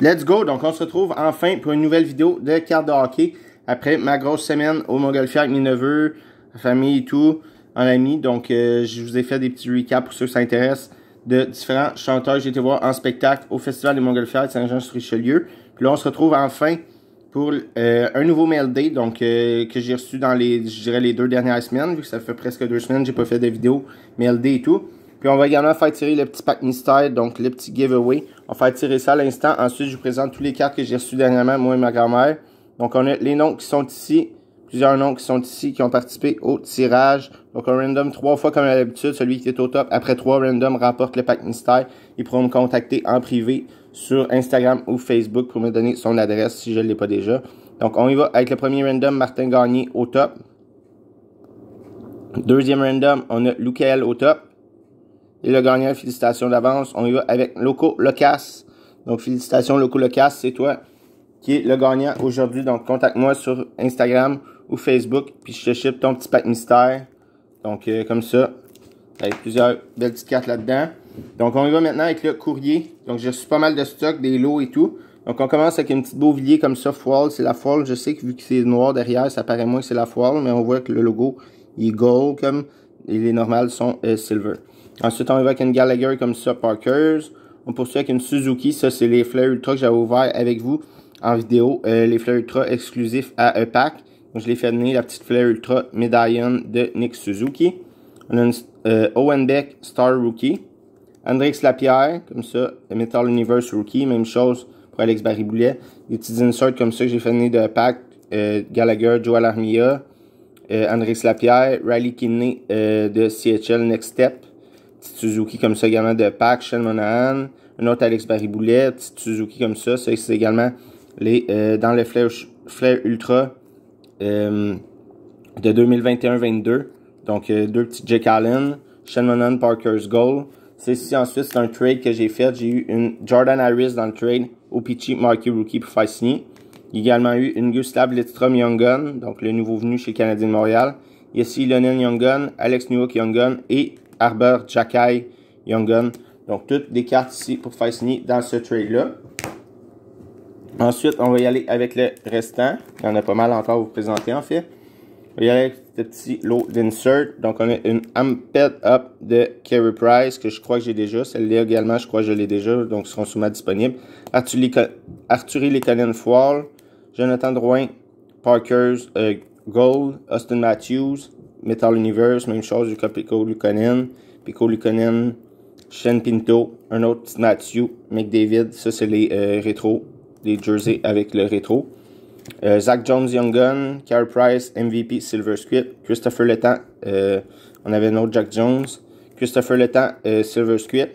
Let's go! Donc, on se retrouve enfin pour une nouvelle vidéo de carte de hockey. Après ma grosse semaine au Montgolfier avec mes neveux, ma famille et tout, en ami. Donc, euh, je vous ai fait des petits recaps pour ceux qui s'intéressent de différents chanteurs que j'ai été voir en spectacle au Festival des Montgolfières de Saint-Jean-sur-Richelieu. Puis là, on se retrouve enfin pour euh, un nouveau mail donc euh, que j'ai reçu dans les, je dirais, les deux dernières semaines, vu que ça fait presque deux semaines que j'ai pas fait de vidéo mail et tout. Puis on va également faire tirer le petit pack mystère, donc le petit giveaway. On va faire tirer ça à l'instant. Ensuite, je vous présente tous les cartes que j'ai reçues dernièrement, moi et ma grand-mère. Donc on a les noms qui sont ici, plusieurs noms qui sont ici, qui ont participé au tirage. Donc un random trois fois comme à l'habitude. Celui qui est au top, après trois random, rapporte le pack mystère. Il pourra me contacter en privé sur Instagram ou Facebook pour me donner son adresse si je ne l'ai pas déjà. Donc on y va avec le premier random, Martin Gagné au top. Deuxième random, on a Lucael au top. Et le gagnant, félicitations d'avance. On y va avec Loco Locas. Donc, félicitations Loco Locas, c'est toi qui est le gagnant aujourd'hui. Donc, contacte-moi sur Instagram ou Facebook, puis je te ship ton petit pack mystère. Donc, euh, comme ça, avec plusieurs belles petites cartes là-dedans. Donc, on y va maintenant avec le courrier. Donc, j'ai pas mal de stock, des lots et tout. Donc, on commence avec une petite Beauvillier comme ça, foil. C'est la foil. Je sais que vu que c'est noir derrière, ça paraît moins que c'est la foil, mais on voit que le logo, il est gold comme, et les normales sont euh, silver. Ensuite, on avec une Gallagher comme ça, Parkers. On poursuit avec une Suzuki. Ça, c'est les Flair ultra que j'avais ouvert avec vous en vidéo. Euh, les Flair ultra exclusifs à EPAC. Donc, je l'ai fait donner, la petite Flair ultra Medallion de Nick Suzuki. On a une euh, Owen Beck Star Rookie. Andrix Lapierre, comme ça, Metal Universe Rookie. Même chose pour Alex Boulet Des petites inserts comme ça que j'ai fait donner de pack Euh, Gallagher, Joel Armia, euh, Andrix Lapierre, Riley Kinney de CHL Next Step. Petit Suzuki comme ça également de Pac, Sheldon un autre Alex Bariboulet, petit Suzuki comme ça, c'est également les euh, dans le Flair, Ultra euh, de 2021-22. Donc euh, deux petits Jake Allen, Sheldon Monahan, Parker's Goal. ici ensuite c'est un trade que j'ai fait, j'ai eu une Jordan Harris dans le trade, OPC Marky Rookie pour faire j'ai également eu une Gustav Littstrom, Young Gun, donc le nouveau venu chez Canadien de Montréal. ici Lionel Young Gun, Alex Newhook Young Gun et Harbour, Jackai, Young Gun. Donc, toutes les cartes ici pour faire signer dans ce trade-là. Ensuite, on va y aller avec le restant. Il y en a pas mal encore à vous présenter, en fait. On va y aller avec ce petit lot d'insert. Donc, on a une Amped Up de Carey Price, que je crois que j'ai déjà. Celle-là également, je crois que je l'ai déjà. Donc, ils seront sûrement disponibles. Arthurie Lekonen Fall, Jonathan Drouin, Parkers euh, Gold, Austin Matthews, Metal Universe, même chose, du Pico Lukonen. Pico Lukonen, Shen Pinto, un autre Mike McDavid. Ça, c'est les euh, rétro, les jerseys avec le rétro. Euh, Zach Jones Young Gun, Carl Price, MVP Silver Squid, Christopher Letant, euh, on avait un autre Jack Jones, Christopher Letang, Silver Squid,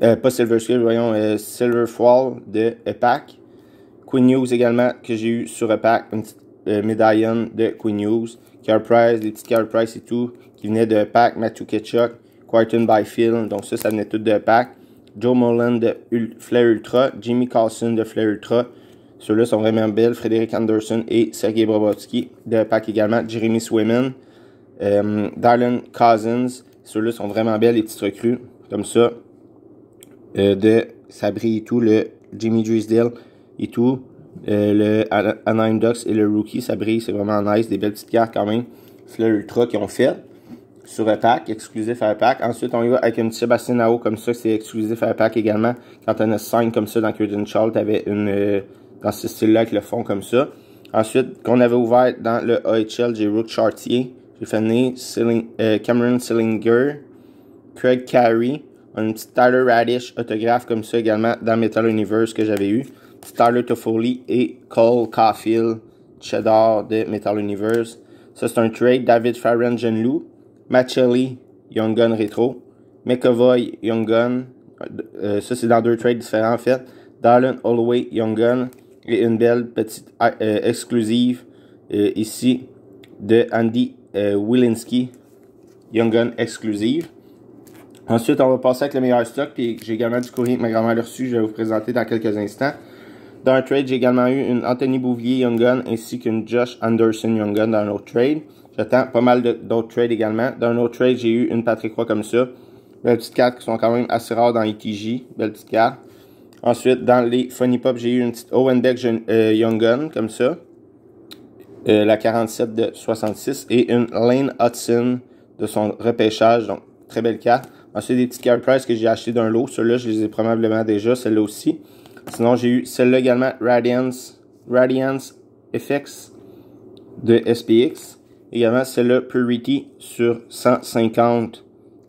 pas Silver Squid, voyons, Silver Fall de EPAC, Queen News également que j'ai eu sur EPAC, une petite médaillon de Queen News, Care Price, les petites Care Price et tout, qui venaient de pack, Matthew Ketchuk, Quarton by Phil, donc ça, ça venait tout de pack, Joe Mullen de Flair Ultra, Jimmy Carlson de Flair Ultra, ceux-là sont vraiment belles, Frédéric Anderson et Sergei Brobotsky de pack également, Jeremy Swimman. Euh, Darlene Cousins, ceux-là sont vraiment belles, les petites recrues, comme ça, euh, de Sabri et tout, le Jimmy Drisdale et tout. Euh, le Anaheim Ducks et le Rookie, ça brille, c'est vraiment nice. Des belles petites cartes quand même. le Ultra qui ont fait sur pack, exclusif à Ensuite, on y va avec une Sébastien Nao comme ça, c'est exclusif à également. Quand on a 5 comme ça dans Curtain Child, t'avais une euh, dans ce style-là avec le fond comme ça. Ensuite, qu'on avait ouvert dans le AHL, j'ai Rook Chartier, j'ai Fanny, euh, Cameron Sillinger, Craig Carey, une petite Tyler Radish autographe comme ça également dans Metal Universe que j'avais eu of Toffoli et Cole Caulfield, Cheddar de Metal Universe. Ça, c'est un trade. David Farren, Genlou. Machelli, Young Gun Retro. McAvoy, Young Gun. Euh, ça, c'est dans deux trades différents, en fait. Darlene Holloway, Young Gun. Et une belle petite ah, euh, exclusive euh, ici de Andy Wilinski, Young Gun exclusive. Ensuite, on va passer avec le meilleur stock. Puis j'ai également du courrier que ma grand-mère a reçu. Je vais vous présenter dans quelques instants. Dans un trade, j'ai également eu une Anthony Bouvier Young Gun ainsi qu'une Josh Anderson Young Gun dans un autre trade. J'attends pas mal d'autres trades également. Dans un autre trade, j'ai eu une Patrick Roy comme ça. Belles petites carte qui sont quand même assez rares dans ETJ Belle petite carte. Ensuite, dans les Funny Pop, j'ai eu une petite Owen Beck euh, Young Gun comme ça. Euh, la 47 de 66 et une Lane Hudson de son repêchage. Donc, très belle carte. Ensuite, des petites cartes Price que j'ai acheté d'un lot. Ceux-là, je les ai probablement déjà. Celle-là aussi. Sinon, j'ai eu celle-là également, Radiance, Radiance FX de SPX. Également, celle-là, Purity sur 150,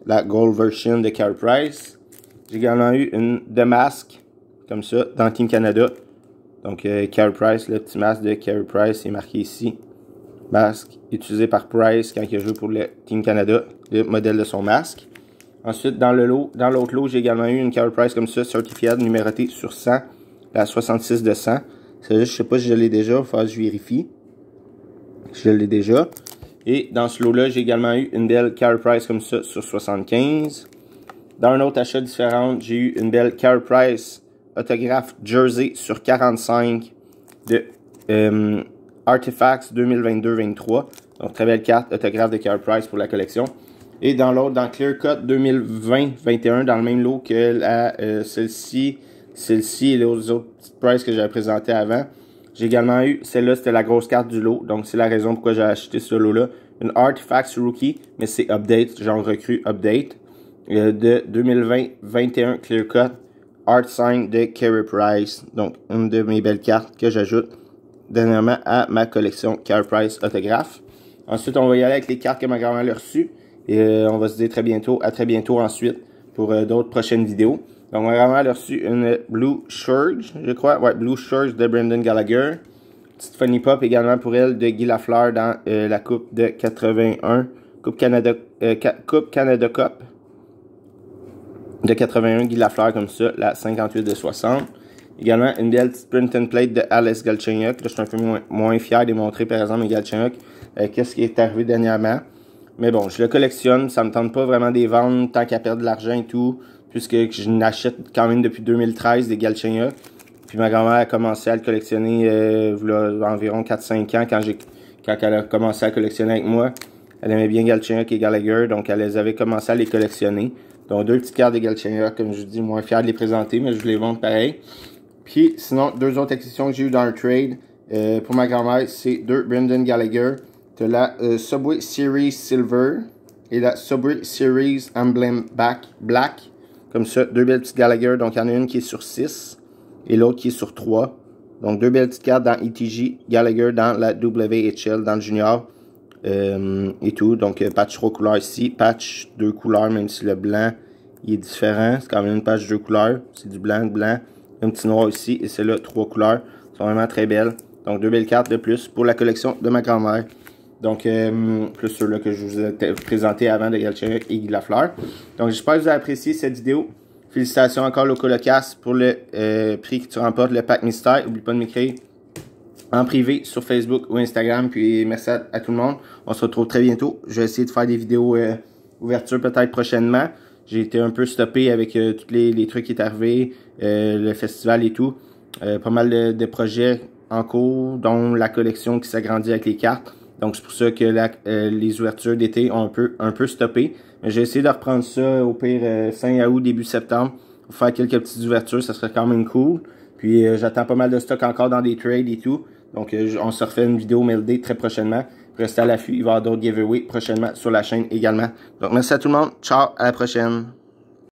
la Gold Version de Carol Price. J'ai également eu une de masque, comme ça, dans Team Canada. Donc, euh, Price, le petit masque de Carry Price est marqué ici. Masque utilisé par Price quand il joue pour le Team Canada, le modèle de son masque. Ensuite, dans le lot, dans l'autre lot, j'ai également eu une Carol Price comme ça, certifiée, numérotée sur 100, la 66 de 100. C'est juste, je sais pas si je l'ai déjà, il faut que je vérifie. Je l'ai déjà. Et dans ce lot-là, j'ai également eu une belle Carol Price comme ça sur 75. Dans un autre achat différent, j'ai eu une belle Carol Price autographe jersey sur 45 de euh, Artifacts 2022-23. Donc, très belle carte autographe de Carol Price pour la collection. Et dans l'autre, dans Clear Cut 2020-21, dans le même lot que euh, celle-ci, celle-ci et les autres, petites prices que j'avais présentées avant. J'ai également eu, celle-là, c'était la grosse carte du lot. Donc, c'est la raison pourquoi j'ai acheté ce lot-là. Une Artifacts Rookie, mais c'est Update, genre recrue Update, euh, de 2020-21 Clear Cut. Art Sign de Carey Price. Donc, une de mes belles cartes que j'ajoute dernièrement à ma collection Carey Price Autographe. Ensuite, on va y aller avec les cartes que ma grand-mère a reçues. Et euh, on va se dire très bientôt, à très bientôt ensuite pour euh, d'autres prochaines vidéos. Donc, on a vraiment reçu une Blue Surge, je crois. Ouais, Blue Surge de Brendan Gallagher. Petite Funny Pop également pour elle de Guy Lafleur dans euh, la Coupe de 81. Coupe Canada, coupe Canada Cup de 81. Guy Lafleur comme ça, la 58 de 60. Également, une belle petite print plate de Alice Galchenyuk. je suis un peu moins, fier de montrer, par exemple, Galchenyuk, qu'est-ce qui est arrivé dernièrement. Mais bon, je le collectionne, ça me tente pas vraiment des ventes tant qu'à perdre de l'argent et tout, puisque je n'achète quand même depuis 2013 des Galchenia Puis ma grand-mère a commencé à le collectionner euh, environ 4-5 ans quand j'ai quand elle a commencé à collectionner avec moi. Elle aimait bien qui et Gallagher, donc elle les avait commencé à les collectionner. Donc deux petits cartes des Galchenia comme je vous dis, moins fier de les présenter, mais je les vends pareil. Puis sinon, deux autres acquisitions que j'ai eues dans le trade euh, pour ma grand-mère, c'est deux Brendan Gallagher tu la euh, Subway Series Silver et la Subway Series Emblem Back Black. Comme ça, deux belles petites Gallagher. Donc, il y en a une qui est sur 6 et l'autre qui est sur 3. Donc, deux belles petites cartes dans ETG, Gallagher dans la WHL, dans le junior euh, et tout. Donc, euh, patch 3 couleurs ici, patch 2 couleurs, même si le blanc il est différent. C'est quand même une patch 2 couleurs. C'est du blanc, blanc, un petit noir ici et c'est là 3 couleurs. Ils sont vraiment très belles. Donc, deux belles cartes de plus pour la collection de ma grand-mère. Donc, euh, plus ceux-là que je vous ai présenté avant de Galchenyuk et Guy Lafleur. Donc, j'espère que vous avez apprécié cette vidéo. Félicitations encore Locolocas, pour le euh, prix que tu remportes, le pack mystère. Oublie pas de m'écrire en privé sur Facebook ou Instagram. Puis, merci à, tout le monde. On se retrouve très bientôt. Je vais essayer de faire des vidéos ouvertures euh, ouverture peut-être prochainement. J'ai été un peu stoppé avec tous les, trucs qui est arrivé, le festival et tout. pas mal de, de projets en cours, dont la collection qui s'agrandit avec les cartes. Donc, c'est pour ça que euh, les ouvertures d'été ont un peu, un peu stoppé. Mais j'ai essayé de reprendre ça au pire euh, fin août, début septembre. faire quelques petites ouvertures, ça serait quand même cool. Puis, euh, j'attends pas mal de stock encore dans des trades et tout. Donc, euh, on se refait une vidéo meldée très prochainement. Restez à l'affût, il va y avoir d'autres giveaways prochainement sur la chaîne également. Donc, merci à tout le monde. Ciao, à la prochaine.